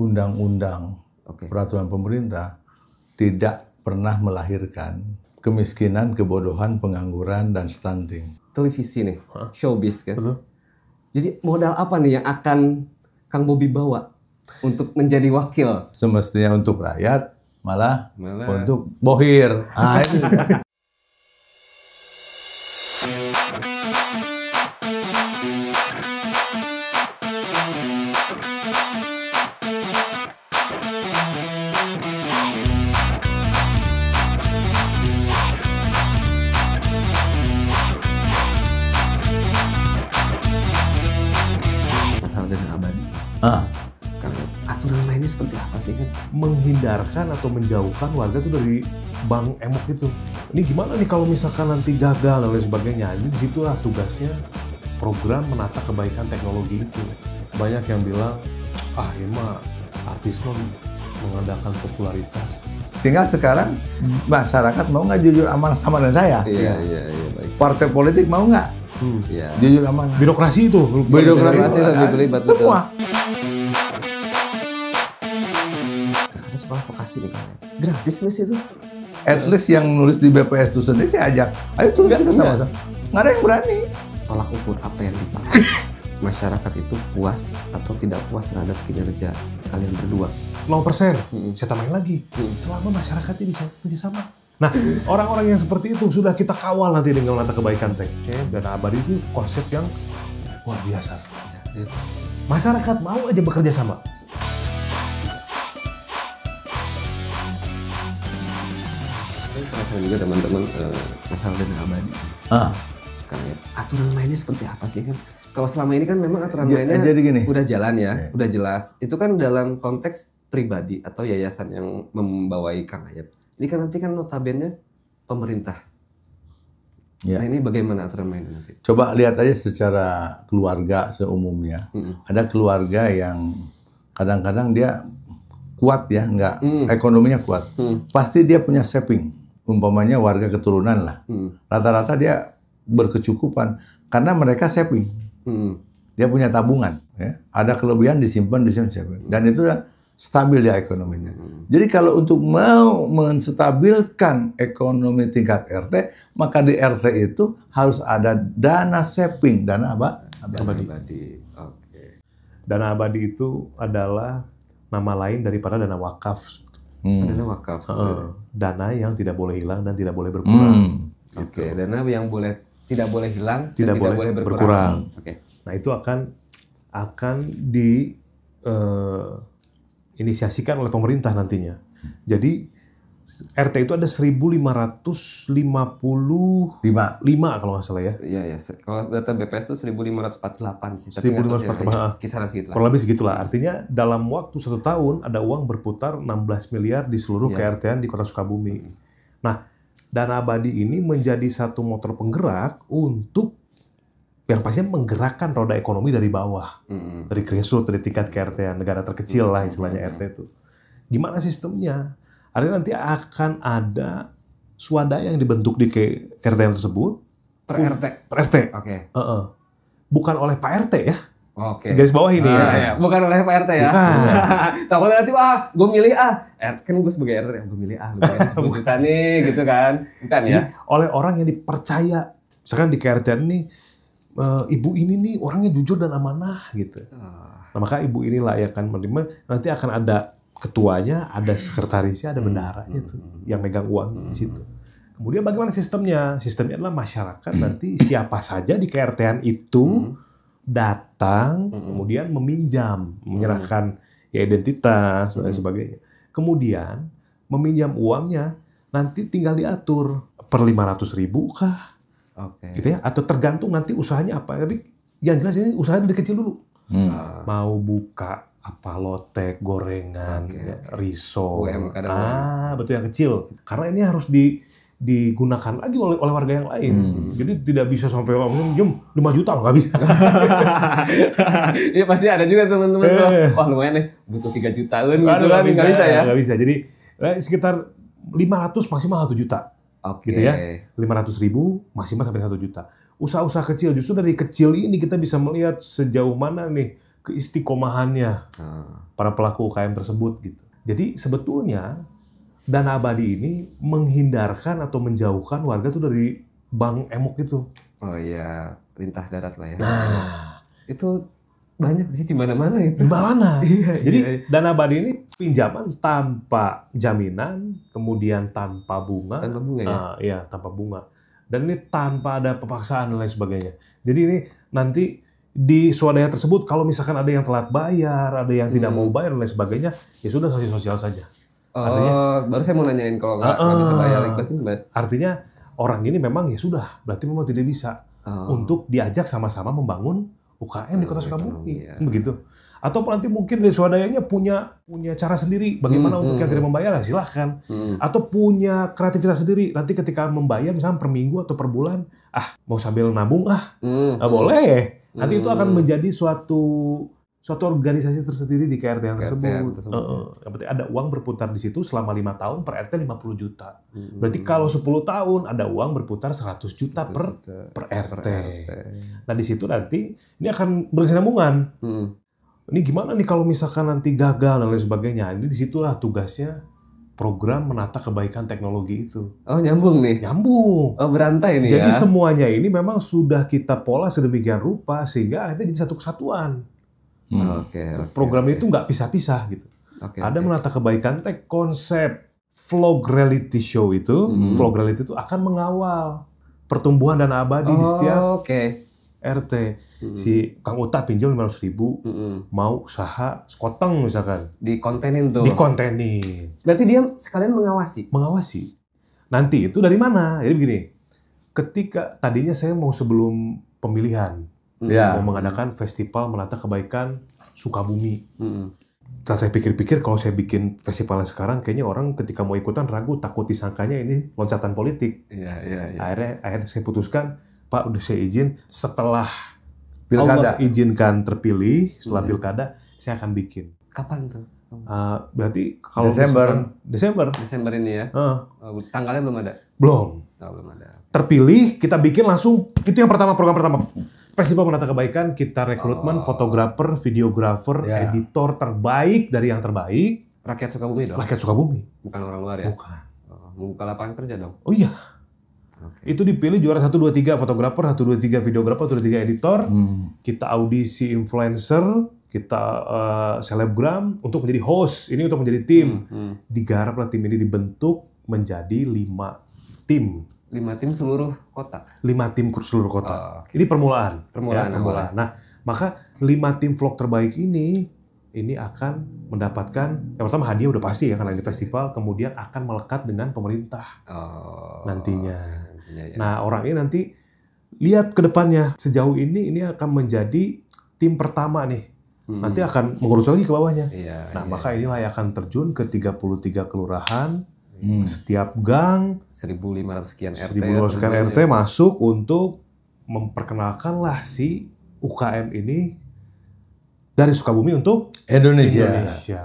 undang-undang okay. peraturan pemerintah tidak pernah melahirkan kemiskinan, kebodohan, pengangguran, dan stunting. Televisi nih, showbiz kan. Betul. Jadi modal apa nih yang akan Kang Bobi bawa untuk menjadi wakil? Semestinya untuk rakyat, malah, malah. untuk bohir. Ah, menghindarkan atau menjauhkan warga itu dari bang emok itu. Ini gimana nih kalau misalkan nanti gagal dan lain sebagainya. ini disitulah tugasnya program menata kebaikan teknologi itu. Banyak yang bilang, ah ini mah artis mah mengandalkan popularitas. Tinggal sekarang hmm. masyarakat mau nggak jujur amanah sama dengan saya? Iya, iya, iya. Baik. Partai politik mau nggak? Hmm. Ya. Jujur amanah. Birokrasi itu. Birokrasi, Birokrasi lebih terlibat. Semua. Betul. sekolah vokasi nih kayaknya. Gratis nggak sih itu? At least yang nulis di BPS itu sendiri saya ajak. Ayo tuh Enggak, sama-sama. Nggak ada yang berani. Tolak ukur apa yang dipakai. Masyarakat itu puas atau tidak puas terhadap kinerja kalian berdua. 0% persen. Hmm. Saya tambahin lagi. Hmm. Selama masyarakat ini bisa kerjasama. Nah, orang-orang yang seperti itu sudah kita kawal nanti dengan mata kebaikan tech. Dan abadi itu konsep yang luar biasa. Iya, iya. Masyarakat mau aja bekerja sama penasaran juga teman-teman uh, eh, masalah dan abadi. Ah. Kayak aturan mainnya seperti apa sih kan? Kalau selama ini kan memang aturan mainnya jadi gini. udah jalan ya, yeah. udah jelas. Itu kan dalam konteks pribadi atau yayasan yang membawai Kang Ayep. Ini kan nanti kan notabene pemerintah. Ya. Nah ini bagaimana aturan mainnya nanti? Coba lihat aja secara keluarga seumumnya. Mm Ada keluarga yang kadang-kadang dia kuat ya, nggak mm. ekonominya kuat. Mm. Pasti dia punya saving umpamanya warga keturunan lah. rata hmm. Rata-rata dia berkecukupan karena mereka saving. Hmm. Dia punya tabungan, ya. Ada kelebihan disimpan di saving. Hmm. Dan itu sudah stabil ya ekonominya. Hmm. Jadi kalau untuk mau menstabilkan ekonomi tingkat RT, maka di RT itu harus ada dana saving, dana apa? Abadi. abadi. abadi. Oke. Okay. Dana abadi itu adalah nama lain daripada dana wakaf hmm. adalah wakaf. Uh, dana yang tidak boleh hilang dan tidak boleh hmm. berkurang. Hmm. Oke, okay, dana yang boleh tidak boleh hilang tidak, boleh, tidak boleh berkurang. berkurang. Oke. Okay. Nah, itu akan akan di uh, inisiasikan oleh pemerintah nantinya. Jadi RT itu ada 1555 lima kalau nggak salah ya. Iya ya. Kalau data BPS itu 1548 sih. 1548. Ya, kisaran segitu. Kurang lebih segitulah. Artinya dalam waktu satu tahun ada uang berputar 16 miliar di seluruh ya. KRT-an di Kota Sukabumi. Hmm. Nah, dana abadi ini menjadi satu motor penggerak untuk yang pastinya menggerakkan roda ekonomi dari bawah, dari -hmm. dari grassroots, dari tingkat KRT negara terkecil -hmm. lah istilahnya -hmm. RT itu. Gimana sistemnya? Artinya nanti akan ada swadaya yang dibentuk di KRTM tersebut. Per RT? Per RT. Oke. Okay. Uh -uh. Bukan oleh Pak RT ya. Oke. Okay. Garis bawah ini ya. ah, ya. Iya. Bukan oleh Pak RT ya. Bukan. Takutnya nanti ah, gue milih ah. kan gue sebagai RT, ah, gue milih ah, gue juta nih, gitu kan. Bukan ya. Jadi, oleh orang yang dipercaya, misalkan di KRT ini, e, ibu ini nih orangnya jujur dan amanah gitu. Ah. Nah, maka ibu ini yang kan menerima. Nanti akan ada ketuanya, ada hmm. sekretarisnya, ada hmm. bendaharanya itu hmm. yang megang uang di situ. Kemudian bagaimana sistemnya? Sistemnya adalah masyarakat nanti siapa saja di KRTN itu datang kemudian meminjam, menyerahkan ya identitas dan sebagainya. Kemudian meminjam uangnya nanti tinggal diatur per 500 ribu kah? Okay. Gitu ya atau tergantung nanti usahanya apa. Tapi yang jelas ini usahanya dari kecil dulu. Hmm. Mau buka apa lotek, gorengan, okay, okay. riso, UMK ah betul yang kecil. Karena ini harus di digunakan lagi oleh oleh warga yang lain. Hmm. Jadi tidak bisa sampai minjem lima juta nggak bisa. Iya pasti ada juga teman-teman eh. tuh. Wah lumayan nih, butuh tiga juta lu kan gitu kan nggak bisa ya. Nggak bisa. Jadi eh, sekitar lima ratus maksimal satu juta. Okay. Gitu ya. lima ratus ribu maksimal sampai satu juta. Usaha-usaha kecil justru dari kecil ini kita bisa melihat sejauh mana nih keistiqomahannya hmm. para pelaku UKM tersebut gitu. Jadi sebetulnya dana abadi ini menghindarkan atau menjauhkan warga tuh dari bank emok itu. Oh iya, lintah darat lah ya. Nah, itu banyak sih di mana-mana itu. Di mana? Iya, iya, Jadi iya. dana abadi ini pinjaman tanpa jaminan, kemudian tanpa bunga. Tanpa bunga ya. Uh, iya, tanpa bunga. Dan ini tanpa ada pemaksaan dan lain sebagainya. Jadi ini nanti di swadaya tersebut kalau misalkan ada yang telat bayar, ada yang hmm. tidak mau hmm. bayar dan lain sebagainya, ya sudah sanksi sosial saja. Oh, artinya, baru saya mau nanyain kalau nggak uh, bisa bayar ikutin Artinya orang ini memang ya sudah, berarti memang tidak bisa oh. untuk diajak sama-sama membangun UKM oh, di Kota Sukabumi, ya. begitu. Atau nanti mungkin dari swadayanya punya punya cara sendiri bagaimana hmm, untuk hmm, yang tidak hmm. membayar, ya silahkan. Hmm. Atau punya kreativitas sendiri. Nanti ketika membayar misalnya per minggu atau per bulan, ah mau sambil nabung ah, hmm, nah, boleh. Nanti hmm. itu akan hmm. menjadi suatu suatu organisasi tersendiri di KRT yang tersebut. KRT tersebut. Uh, yang ada uang berputar di situ selama lima tahun per RT 50 juta. Hmm. Berarti kalau 10 tahun ada uang berputar 100 juta 100 per juta per, RT. per RT. Nah, di situ nanti ini akan berkesinambungan. Hmm. Ini gimana nih kalau misalkan nanti gagal dan lain sebagainya. ini disitulah tugasnya program menata kebaikan teknologi itu. Oh nyambung nih? Nyambung. Oh berantai nih Jadi ya? semuanya ini memang sudah kita pola sedemikian rupa sehingga akhirnya jadi satu kesatuan. Hmm. Nah, oke. Okay, okay, program okay. itu nggak pisah-pisah gitu. Okay, Ada okay. menata kebaikan tech konsep vlog reality show itu, hmm. vlog reality itu akan mengawal pertumbuhan dan abadi oh, di setiap oh, okay. RT. Si Kang Uta pinjam lima ratus ribu, mm -hmm. mau usaha sekoteng misalkan. Dikontenin tuh. Dikontenin. Berarti dia sekalian mengawasi. Mengawasi. Nanti itu dari mana? Jadi begini, ketika tadinya saya mau sebelum pemilihan, mm mau mengadakan festival melata kebaikan Sukabumi. Mm -hmm. Setelah saya pikir-pikir, kalau saya bikin festivalnya sekarang, kayaknya orang ketika mau ikutan ragu, takut disangkanya ini loncatan politik. iya, iya. iya. Akhirnya, akhirnya saya putuskan, Pak, udah saya izin setelah pilkada. Allah izinkan terpilih setelah iya. pilkada, saya akan bikin. Kapan tuh? Uh, berarti kalau Desember, misalkan, Desember, Desember ini ya. Uh. Tanggalnya belum ada. Belum. Oh, belum ada. Terpilih, kita bikin langsung. Itu yang pertama program pertama. Festival Menata Kebaikan kita rekrutmen oh. fotografer, videografer, yeah. editor terbaik dari yang terbaik. Rakyat Sukabumi dong. Rakyat Sukabumi. Bukan orang luar ya. Bukan. Oh, membuka lapangan kerja dong. Oh iya. Okay. Itu dipilih juara satu dua tiga fotografer, satu dua tiga videografer, satu dua tiga editor. Hmm. Kita audisi influencer, kita uh, selebgram untuk menjadi host, ini untuk menjadi tim. Hmm. Hmm. Digaraplah tim ini dibentuk menjadi lima tim. lima tim seluruh kota. lima tim seluruh kota. Oh, okay. Ini permulaan. Permulaan. Ya, permulaan. Nah, maka lima tim vlog terbaik ini ini akan mendapatkan yang pertama hadiah udah pasti ya karena ini festival kemudian akan melekat dengan pemerintah oh. nantinya Ya, ya. Nah, orang ini nanti lihat ke depannya sejauh ini ini akan menjadi tim pertama nih. Hmm. Nanti akan mengurus lagi ke bawahnya. Ya, nah, ya. maka iya. inilah yang akan terjun ke 33 kelurahan, hmm. setiap gang 1500 sekian RT. 1500 sekian RT ya. masuk untuk memperkenalkanlah si UKM ini dari Sukabumi untuk Indonesia. Indonesia.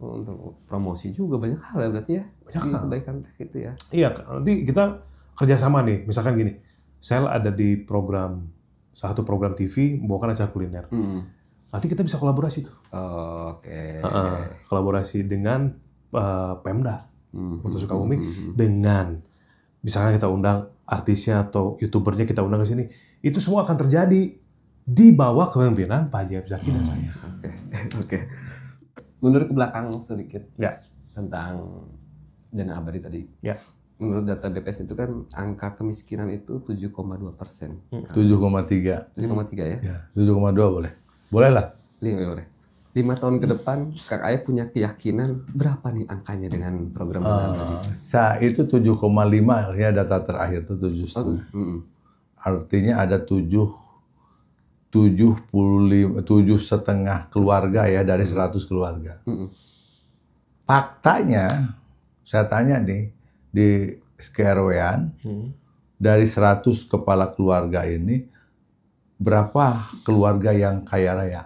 Oh, untuk promosi juga banyak hal ya berarti ya. Banyak hal. Kebaikan itu ya. Iya, nanti kita kerjasama nih, misalkan gini, saya ada di program satu program TV membawakan acara kuliner. Hmm. Nanti kita bisa kolaborasi tuh. Oh, Oke. Okay. Uh kolaborasi dengan uh, Pemda hmm. untuk hmm, Sukabumi hmm, hmm. dengan misalkan kita undang artisnya atau youtubernya kita undang ke sini, itu semua akan terjadi di bawah kepemimpinan Pak Haji Zaki dan saya. Hmm, oke. Oke. Okay. Mundur ke belakang sedikit. Ya. Tentang dan abadi tadi. Ya menurut data BPS itu kan angka kemiskinan itu 7,2 persen. tujuh hmm. tujuh koma tiga koma tiga ya? Iya, tujuh koma dua boleh. Boleh lah. Lima, boleh. Lima tahun ke depan, karena Ayah punya keyakinan berapa nih angkanya dengan program uh, ah, tadi? Saya itu 7,5 ya data terakhir itu 7,5. Oh, mm -mm. Artinya ada 7 75 tujuh setengah keluarga ya dari 100 keluarga. Mm Faktanya saya tanya nih di skerwean hmm. dari 100 kepala keluarga ini berapa keluarga yang kaya raya?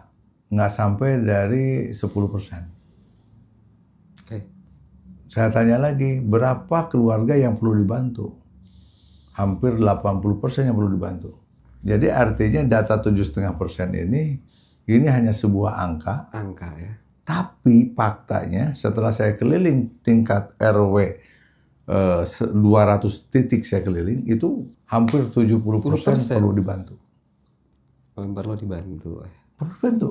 Nggak sampai dari 10 persen. Okay. Saya tanya lagi, berapa keluarga yang perlu dibantu? Hampir 80 persen yang perlu dibantu. Jadi artinya data 7,5 persen ini, ini hanya sebuah angka. Angka ya. Tapi faktanya setelah saya keliling tingkat RW 200 eh, titik saya keliling itu hampir 70% persen perlu dibantu. Oh, perlu dibantu. Eh. Perlu dibantu.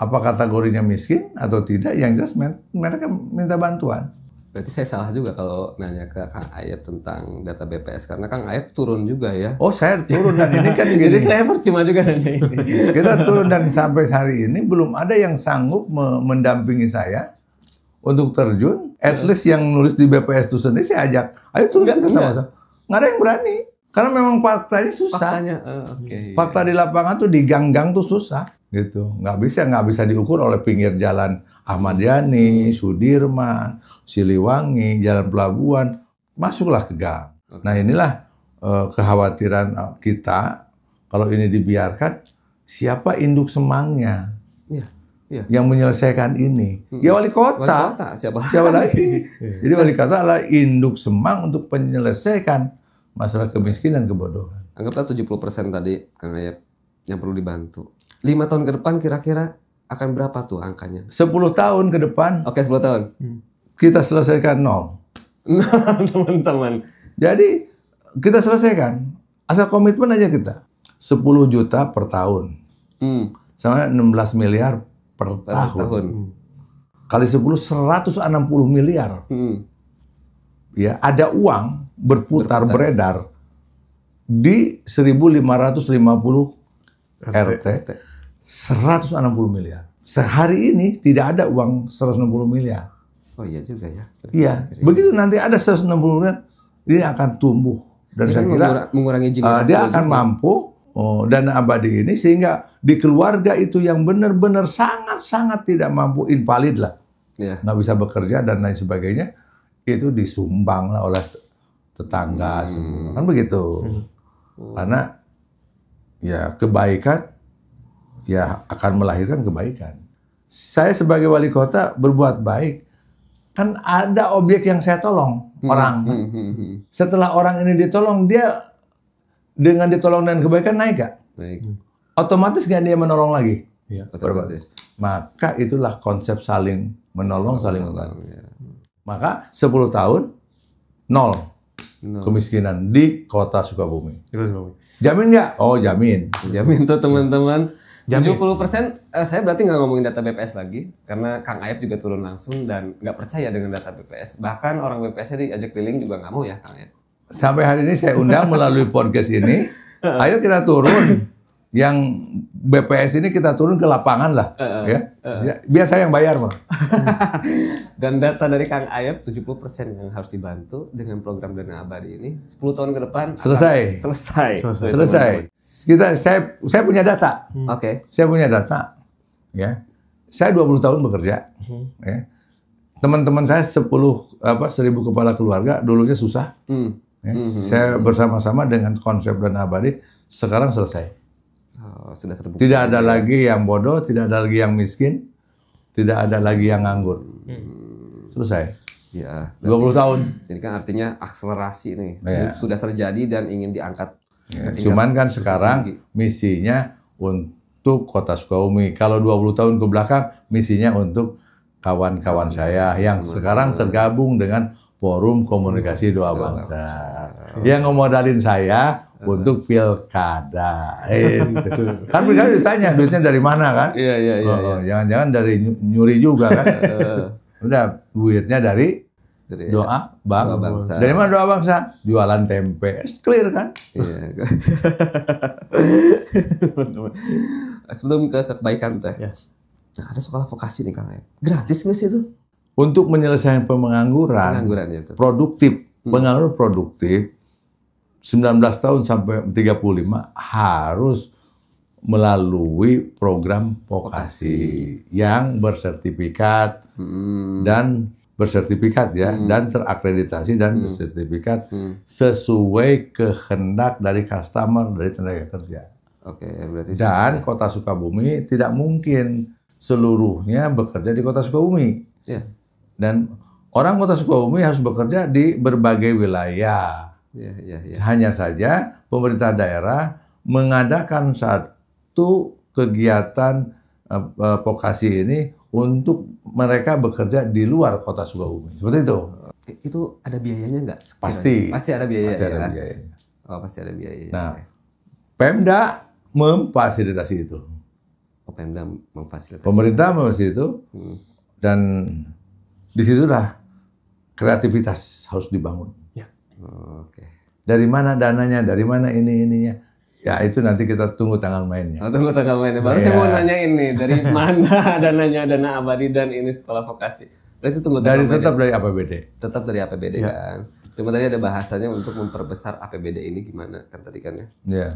Apa kategorinya miskin atau tidak? Yang jelas mereka minta bantuan. Berarti saya salah juga kalau nanya ke Kang Ayat tentang data BPS karena Kang Ayat turun juga ya. Oh, saya turun dan ini kan gini. Jadi saya percuma juga nanya ini. Kita turun dan sampai hari ini belum ada yang sanggup mendampingi saya untuk terjun, at iya. least yang nulis di BPS itu sendiri saya ajak, ayo turun ke kita sama-sama. Nggak ada yang berani. Karena memang faktanya susah. Faktanya, uh, eh, iya. okay. Fakta di lapangan tuh di gang-gang tuh susah gitu. Nggak bisa, nggak bisa diukur oleh pinggir jalan Ahmad Yani, Sudirman, Siliwangi, Jalan Pelabuhan. Masuklah ke gang. Nah inilah uh, kekhawatiran eh, kita kalau ini dibiarkan, siapa induk semangnya? ya. yang menyelesaikan ini. Hmm. Ya wali kota. Wali kota siapa? Siapa lagi? Iya. Jadi wali kota adalah induk semang untuk menyelesaikan masalah kemiskinan kebodohan. Anggaplah 70% tadi Kang Ayep yang perlu dibantu. Lima tahun ke depan kira-kira akan berapa tuh angkanya? sepuluh tahun ke depan. Oke, sepuluh tahun. Hmm. Kita selesaikan nol. Teman-teman. Jadi kita selesaikan. Asal komitmen aja kita. sepuluh juta per tahun. Hmm. Sama 16 miliar per, tahun tahun. tahun. Kali 10 160 miliar. Hmm. Ya, ada uang berputar, berputar. beredar di 1550 RT, RT 160 miliar. Sehari ini tidak ada uang 160 miliar. Oh iya juga ya. Iya. Begitu nanti ada 160 miliar, ini akan tumbuh dan saya kira mengurangi uh, dia akan juga. mampu oh, dan abadi ini sehingga di keluarga itu yang benar-benar sangat-sangat tidak mampu invalid lah yeah. nggak bisa bekerja dan lain sebagainya itu disumbang lah oleh tetangga hmm. semua kan begitu hmm. karena ya kebaikan ya akan melahirkan kebaikan saya sebagai wali kota berbuat baik kan ada objek yang saya tolong hmm. orang hmm. hmm, hmm. setelah orang ini ditolong dia dengan ditolong dan kebaikan naik gak? Naik. Otomatis gak dia menolong lagi. Iya. Otomatis. Maka itulah konsep saling menolong, oh, saling menolong. Ya. Maka 10 tahun nol no. kemiskinan di kota Sukabumi. Jamin nggak? Oh jamin. Jamin tuh teman-teman. 70 persen, eh, saya berarti nggak ngomongin data BPS lagi, karena Kang Ayep juga turun langsung dan nggak percaya dengan data BPS. Bahkan orang BPS-nya diajak keliling juga nggak mau ya Kang Ayep sampai hari ini saya undang melalui podcast ini, ayo kita turun yang BPS ini kita turun ke lapangan lah, uh, ya. Uh. Biar yang bayar, Bang. dan data dari Kang Ayep 70% yang harus dibantu dengan program dana abadi ini 10 tahun ke depan selesai. Selesai. Selesai. selesai. Kita saya saya punya data. Hmm. Oke. Okay. Saya punya data. Ya. Saya 20 tahun bekerja. Hmm. Ya. Teman-teman saya 10 apa 1000 kepala keluarga dulunya susah. Hmm Ya, mm -hmm. Saya bersama-sama dengan konsep dan abadi sekarang selesai. Oh, sudah terbukti. Tidak ada lagi yang bodoh, tidak ada lagi yang miskin, tidak ada lagi yang nganggur. Hmm. Selesai. Ya, 20 tahun. Ini kan artinya akselerasi nih. Ya. Sudah terjadi dan ingin diangkat. Ya, cuman kan sekarang tinggi. misinya untuk Kota Sukabumi. Kalau 20 tahun ke belakang misinya untuk kawan-kawan saya yang sekarang tergabung dengan Forum Komunikasi Doa ya, Bangsa. Dia ngomodalin saya untuk pilkada. Eh, gitu. kan pilkada ditanya duitnya dari mana kan? Iya iya iya. Oh, oh, iya. Jangan-jangan dari nyuri juga kan? Udah duitnya dari doa bang bangsa. Dari mana doa bangsa? Jualan tempe. clear kan? Iya. Sebelum ke kebaikan teh. Yes. Nah, ada sekolah vokasi nih Kang ya. Gratis nggak sih itu? Untuk menyelesaikan pengangguran, pengangguran itu. Ya, produktif, hmm. pengangguran produktif 19 tahun sampai 35 harus melalui program vokasi yang bersertifikat hmm. dan bersertifikat ya hmm. dan terakreditasi dan hmm. bersertifikat hmm. sesuai kehendak dari customer dari tenaga kerja. Oke, berarti dan sesuai. kota Sukabumi tidak mungkin seluruhnya bekerja di kota Sukabumi. Yeah. Dan orang kota Sukabumi harus bekerja di berbagai wilayah. Ya, ya, ya. Hanya saja pemerintah daerah mengadakan satu kegiatan eh, eh vokasi ini untuk mereka bekerja di luar kota Sukabumi. Seperti itu. Itu ada biayanya nggak? Pasti. Pasti ada biaya. Pasti ya? biayanya. Oh, pasti ada biayanya. Nah, Pemda memfasilitasi itu. Oh, Pemda memfasilitasi. Pemerintah memfasilitasi itu. Hmm. Dan di situ lah kreativitas harus dibangun. Ya. Oke. Dari mana dananya, dari mana ini ininya. Ya itu nanti kita tunggu tanggal mainnya. Oh, tunggu tanggal mainnya. Baru ya. saya iya. mau nanya ini dari mana dananya dana abadi dan ini sekolah vokasi. Dari itu tunggu dari mainnya. tetap dari APBD. Tetap dari APBD ya. kan. Cuma tadi ada bahasanya untuk memperbesar APBD ini gimana kan tadi kan ya. Iya.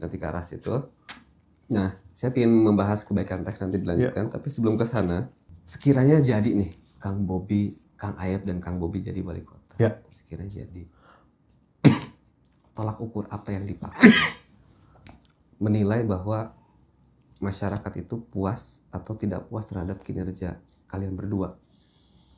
Nanti ke arah situ. Nah, saya ingin membahas kebaikan teks nanti dilanjutkan, ya. tapi sebelum ke sana, sekiranya jadi nih Kang Bobi, Kang Ayep dan Kang Bobi jadi wali kota. Ya. Sekiranya jadi. Tolak ukur apa yang dipakai? Menilai bahwa masyarakat itu puas atau tidak puas terhadap kinerja kalian berdua.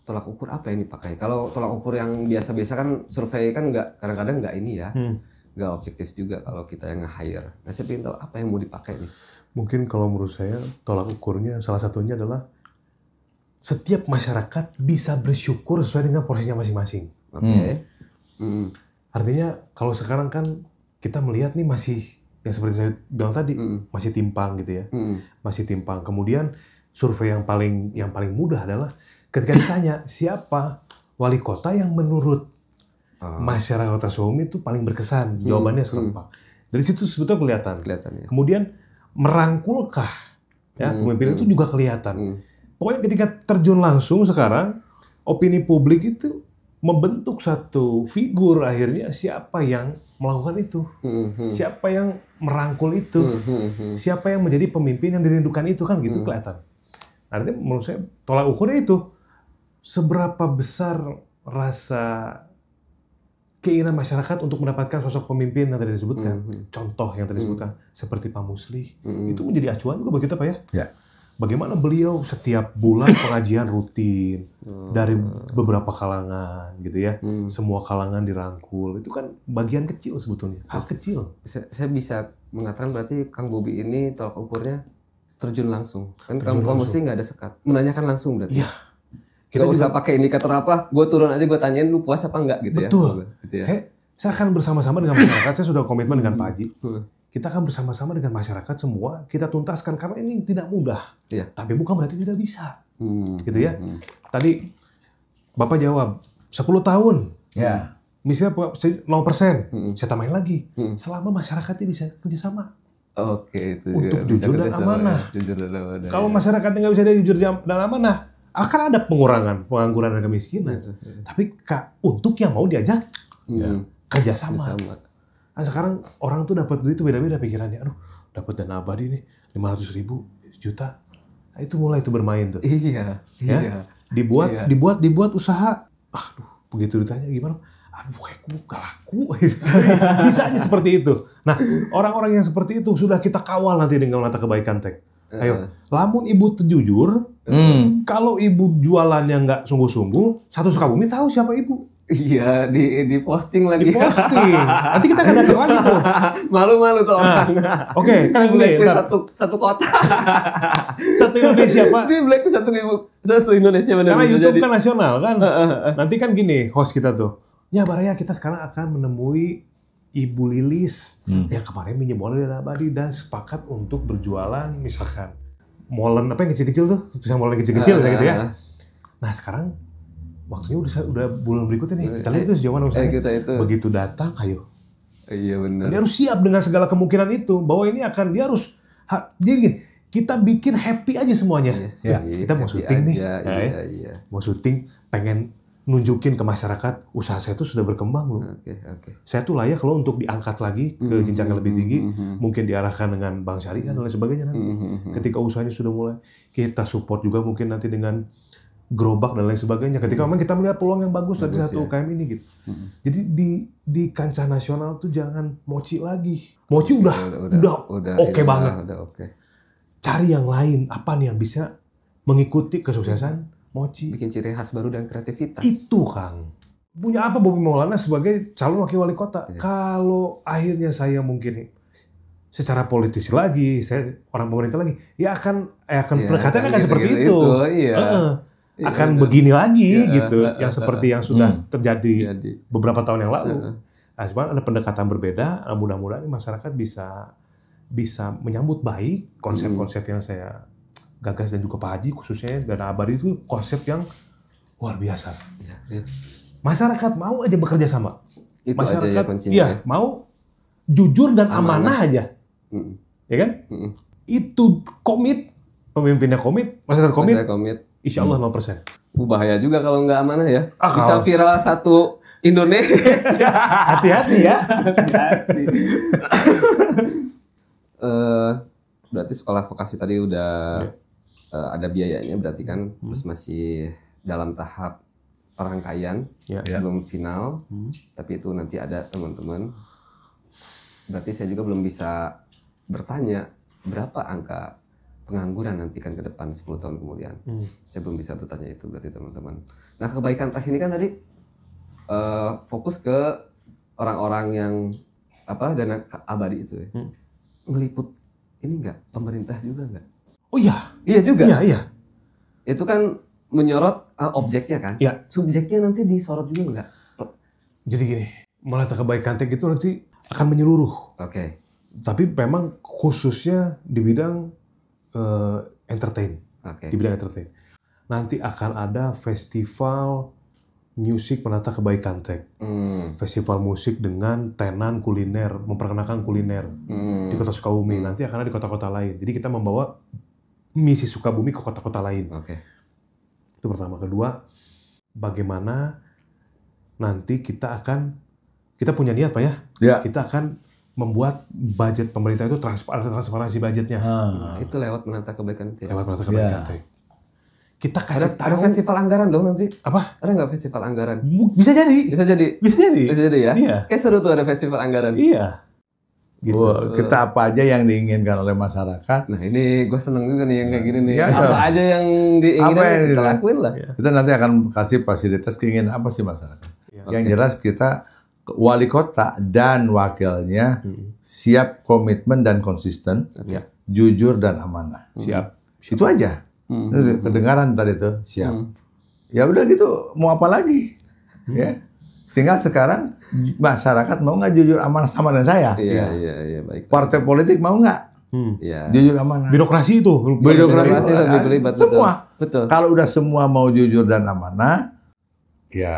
Tolak ukur apa yang dipakai? Kalau tolak ukur yang biasa-biasa kan survei kan nggak kadang-kadang nggak ini ya, hmm. nggak hmm. objektif juga kalau kita yang nge-hire. Nah saya ingin tahu apa yang mau dipakai nih. Mungkin kalau menurut saya tolak ukurnya salah satunya adalah setiap masyarakat bisa bersyukur sesuai dengan porsinya masing-masing. Oke. Okay. Hmm. Hmm. Artinya kalau sekarang kan kita melihat nih masih yang seperti saya bilang tadi mm. masih timpang gitu ya, mm. masih timpang. Kemudian survei yang paling yang paling mudah adalah ketika ditanya siapa wali kota yang menurut ah. masyarakat kota Solo itu paling berkesan, mm. jawabannya serempak. Mm. Dari situ sebetulnya kelihatan. kelihatan ya. Kemudian merangkulkah ya mm. pemimpin mm. itu hmm. juga kelihatan. Mm Pokoknya ketika terjun langsung sekarang, opini publik itu membentuk satu figur akhirnya siapa yang melakukan itu, mm-hmm. siapa yang merangkul itu, mm-hmm. siapa yang menjadi pemimpin yang dirindukan itu kan gitu mm. kelihatan. Artinya menurut saya tolak ukurnya itu seberapa besar rasa keinginan masyarakat untuk mendapatkan sosok pemimpin yang tadi disebutkan, mm-hmm. contoh yang tadi disebutkan mm. seperti Pak Musli, itu menjadi acuan juga buat kita pak ya. ya bagaimana beliau setiap bulan pengajian rutin hmm. dari beberapa kalangan gitu ya. Hmm. Semua kalangan dirangkul. Itu kan bagian kecil sebetulnya. Hal kecil. Saya, saya bisa mengatakan berarti Kang Bobi ini tolak ukurnya terjun langsung. Kan terjun kamu mesti nggak ada sekat. Menanyakan langsung berarti. Iya. Kita gak usah juga, pakai indikator apa, gue turun aja gue tanyain lu puas apa enggak gitu betul. ya. Betul. Gitu ya. Saya, saya akan bersama-sama dengan masyarakat, saya sudah komitmen dengan Pak Haji. Hmm kita akan bersama-sama dengan masyarakat semua kita tuntaskan karena ini tidak mudah. Iya. Tapi bukan berarti tidak bisa. Hmm. Gitu ya. Hmm. hmm. Tadi Bapak jawab 10 tahun. Ya. Misalnya 0%, hmm. saya tambahin lagi. Hmm. Selama masyarakatnya bisa kerjasama. Oke, itu ya, untuk jujur dan ya, amanah. Ya, jujur dan amanah. Kalau ya. masyarakatnya nggak bisa dia jujur dan amanah, akan ada pengurangan pengangguran dan kemiskinan. Ya, ya. Tapi kak, untuk yang mau diajak ya. kerjasama. kerjasama Nah sekarang orang tuh dapat duit itu beda-beda pikirannya. Aduh, dapat dana abadi nih 500 ribu, juta. Nah, itu mulai itu bermain tuh. Iya, ya? iya. Dibuat, iya. dibuat, dibuat usaha. Aduh, begitu ditanya gimana? Aduh, aku gak laku. Bisa aja seperti itu. Nah, orang-orang yang seperti itu sudah kita kawal nanti dengan mata kebaikan tek. Eh. Ayo, lamun ibu jujur, hmm. kalau ibu jualannya nggak sungguh-sungguh, satu Sukabumi tahu siapa ibu. Iya, di di posting lagi. Di posting. Nanti kita akan datang lagi tuh. Malu-malu tuh nah, orang. Oke, kan gue satu satu kota. satu Indonesia, Pak. Di blacklist satu satu Indonesia benar. Karena YouTube jadi. kan nasional kan. Nanti kan gini, host kita tuh. Ya, Baraya kita sekarang akan menemui Ibu Lilis hmm. yang kemarin minjem molen dari Abadi dan sepakat untuk berjualan misalkan molen apa yang kecil-kecil tuh, bisa molen kecil-kecil uh, gitu ya. Nah, sekarang waktunya udah udah bulan berikutnya nih kita lihat eh, itu sejauh mana usahanya. Eh, kita itu. Begitu datang, ayo. Iya benar. Dia harus siap dengan segala kemungkinan itu bahwa ini akan dia harus dia gini kita bikin happy aja semuanya. Yes, iya ya, ya, iya, kita ya. mau syuting nih. Iya, ya. Mau syuting pengen nunjukin ke masyarakat usaha saya itu sudah berkembang loh. Okay, okay. Saya tuh layak loh untuk diangkat lagi ke mm-hmm, jenjang lebih hmm, tinggi, mm-hmm. mungkin diarahkan dengan bank syariah dan lain sebagainya nanti. Mm-hmm. Ketika usahanya sudah mulai, kita support juga mungkin nanti dengan gerobak dan lain sebagainya. Ketika hmm. memang kita melihat peluang yang bagus, bagus dari satu ya. UKM ini gitu. Hmm. Jadi di di kancah nasional tuh jangan mochi lagi. Mochi udah udah, udah, udah oke okay banget. Udah oke. Okay. Cari yang lain, apa nih yang bisa mengikuti kesuksesan mochi. Bikin ciri khas baru dan kreativitas. Itu Kang. Punya apa Bobi Maulana sebagai calon wakil wali kota? Ya. Kalau akhirnya saya mungkin secara politisi lagi, saya orang pemerintah lagi, ya akan ya akan ya, perkataannya akan seperti gitu, itu. itu iya. Uh -uh Iya, akan ya, begini ya, lagi ya, gitu, ya, yang ya, seperti ya, yang sudah hmm. terjadi beberapa tahun yang lalu. Ya. Nah, cuman ada pendekatan berbeda. Nah, mudah-mudahan masyarakat bisa bisa menyambut baik konsep-konsep yang saya gagas dan juga Pak Haji khususnya dan Abadi itu konsep yang luar biasa. Iya, iya. Masyarakat mau aja bekerja sama. Itu masyarakat aja ya, ya, mau jujur dan amanah, amanah aja, mm. ya kan? Mm. Itu komit pemimpinnya komit, masyarakat komit, masyarakat komit Insya Allah 0%. Hmm. Bu bahaya juga kalau nggak amanah ya. Ah, Bisa viral satu Indonesia. Hati-hati ya. Hati-hati. uh, berarti sekolah vokasi tadi udah yeah. Ya. uh, ada biayanya berarti kan hmm. terus masih dalam tahap rangkaian yeah, ya. belum final. Hmm. Tapi itu nanti ada teman-teman. Berarti saya juga belum bisa bertanya berapa angka pengangguran nanti kan ke depan 10 tahun kemudian. Hmm. Saya belum bisa bertanya itu berarti teman-teman. Nah kebaikan teh ini kan tadi uh, fokus ke orang-orang yang apa dana abadi itu ya. Hmm. Ngeliput ini enggak pemerintah juga enggak? Oh iya, iya juga. Iya, iya. Itu kan menyorot uh, objeknya kan? Iya. Subjeknya nanti disorot juga enggak? Jadi gini, merasa kebaikan tech itu nanti akan menyeluruh. Oke. Okay. Tapi memang khususnya di bidang uh, entertain okay. di bidang entertain nanti akan ada festival musik Penata Kebaikan Tech. mm. Festival musik dengan tenan kuliner, memperkenalkan kuliner mm. di kota Sukabumi. mm. Nanti akan ada di kota-kota lain. Jadi kita membawa misi Sukabumi ke kota-kota lain. Okay. Itu pertama. Kedua, bagaimana nanti kita akan kita punya niat pak ya, ya. kita akan membuat budget pemerintah itu transpar transparansi budgetnya. Hmm. Nah, itu lewat menata kebaikan itu. Ya? Lewat menata kebaikan yeah. Iya. Kita kasih ada, tahu. Ada festival anggaran dong nanti. Apa? Ada nggak festival anggaran? Bisa jadi. Bisa jadi. Bisa jadi. Bisa jadi ya. Iya. Kayak seru tuh ada festival anggaran. Iya. Gitu. kita apa aja yang diinginkan oleh masyarakat. Nah ini gue seneng juga nih yang kayak gini nih. Ya, apa iya. aja yang diinginkan apa yang kita lakuin lah. Iya. Kita nanti akan kasih fasilitas keinginan apa sih masyarakat. Ya, yang okay. jelas kita wali kota dan wakilnya hmm. siap komitmen dan konsisten, okay. Ya. jujur dan amanah. Hmm. Siap. Hmm. Itu aja. Hmm. Kedengaran tadi itu siap. Hmm. Ya udah gitu mau apa lagi? Hmm. Ya. Tinggal sekarang masyarakat mau nggak jujur amanah sama dengan saya? Iya, iya, iya, baik. Partai politik mau nggak? Hmm. Iya. Jujur amanah. Birokrasi itu. Birokrasi, birokrasi lebih terlibat. Semua. Betul. betul. Kalau udah semua mau jujur dan amanah, ya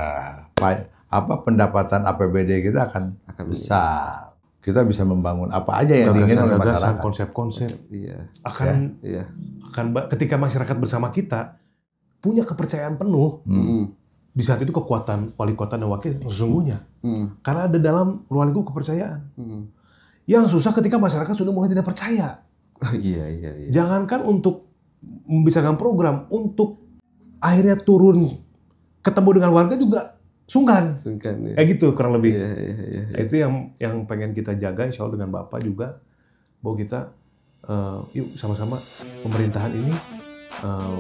apa pendapatan APBD kita akan, akan besar. Iya kita bisa membangun apa aja yang diinginkan oleh masyarakat. Konsep-konsep iya. akan ya. iya. akan ketika masyarakat bersama kita punya kepercayaan penuh hmm. hmm. di saat itu kekuatan wali kota dan wakil hmm. sesungguhnya hmm. karena ada dalam ruang lingkup kepercayaan hmm. yang susah ketika masyarakat sudah mulai tidak percaya. iya, iya, iya. Jangankan untuk membicarakan program untuk akhirnya turun ketemu dengan warga juga sungkan. Sungkan. Ya. Eh gitu kurang lebih. Ya, ya, ya, ya. Itu yang yang pengen kita jaga insya Allah dengan Bapak juga bahwa kita uh, yuk sama-sama pemerintahan ini uh,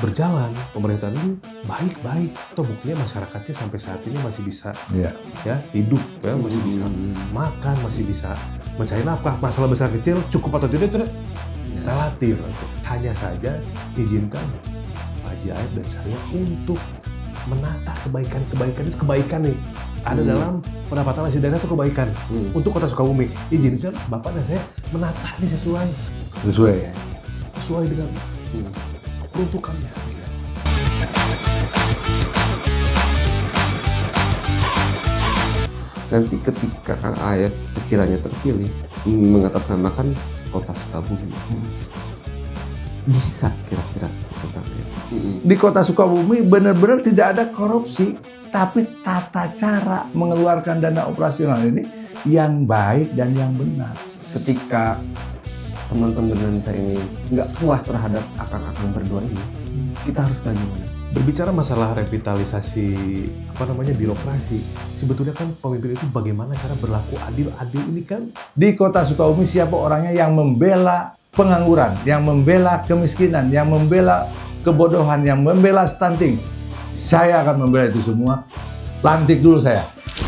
berjalan pemerintahan ini baik-baik atau buktinya masyarakatnya sampai saat ini masih bisa yeah. ya hidup ya masih bisa hmm. makan masih bisa mencari nafkah masalah besar kecil cukup atau tidak itu yeah. relatif. relatif hanya saja izinkan Haji Aib dan saya untuk menata kebaikan-kebaikan itu kebaikan nih ada hmm. dalam pendapatan nasi daerah itu kebaikan hmm. untuk kota Sukabumi izinkan bapak dan saya menata ini sesuai sesuai ya sesuai dengan hmm. peruntukannya nanti ketika Kang Ayat sekiranya terpilih mengatasnamakan kota Sukabumi hmm bisa kira-kira di kota Sukabumi benar-benar tidak ada korupsi tapi tata cara mengeluarkan dana operasional ini yang baik dan yang benar ketika teman-teman dan saya ini nggak puas terhadap akang-akang berdua ini kita harus bagaimana berbicara masalah revitalisasi apa namanya birokrasi sebetulnya kan pemimpin itu bagaimana cara berlaku adil-adil ini kan di kota Sukabumi siapa orangnya yang membela pengangguran, yang membela kemiskinan, yang membela kebodohan, yang membela stunting. Saya akan membela itu semua. Lantik dulu saya.